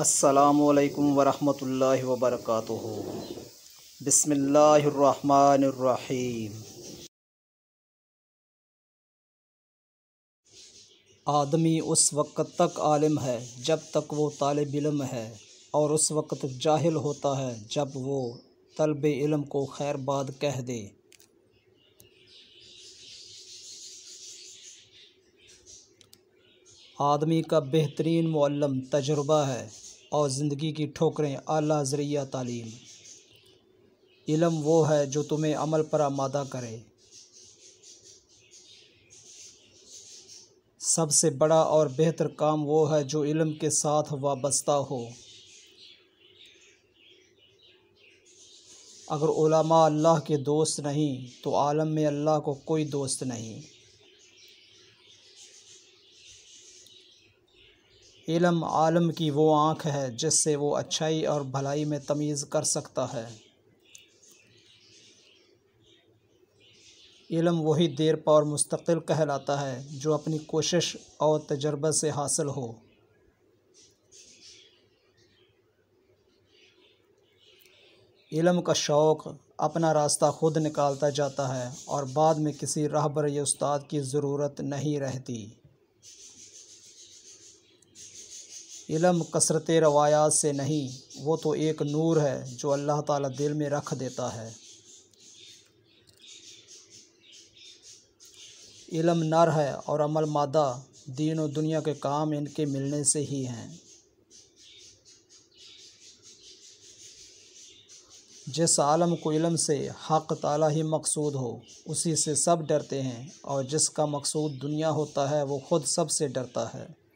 असलकम वरहमल वबरक बसमीम आदमी उस वक़्त तक आलम है जब तक वो तालब इलम है और उस वक़्त जाहिल होता है जब वो तलब इलम को खैरबाद कह दे आदमी का बेहतरीन मल्लम तजुर्बा है और ज़िंदगी की ठोकरें अला ज़रिया तालीम इलम वो है जो तुम्हें अमल पर आमादा करे सबसे बड़ा और बेहतर काम वो है जो इलम के साथ वाबस्ता हो अगर उलमा अल्लाह के दोस्त नहीं तो आलम में अल्लाह को कोई दोस्त नहीं इलम आलम की वो आँख है जिससे वो अच्छाई और भलाई में तमीज़ कर सकता है इलम वही पा और मुस्तकिल कहलाता है जो अपनी कोशिश और तजर्बा से हासिल हो इलम का शौक़ अपना रास्ता खुद निकालता जाता है और बाद में किसी राहबर या उस्ताद की ज़रूरत नहीं रहती इलम कसरत रवायात से नहीं वो तो एक नूर है जो अल्लाह ताला दिल में रख देता है इलम नर है और अमल मादा दीन और दुनिया के काम इनके मिलने से ही हैं जिस आलम को इलम से हक़ ताला ही मकसूद हो उसी से सब डरते हैं और जिसका मकसूद दुनिया होता है वो ख़ुद सब से डरता है